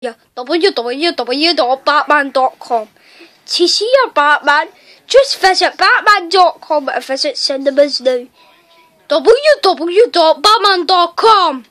Yeah, www.batman.com. To see your Batman, just visit batman.com and visit cinemas now. www.batman.com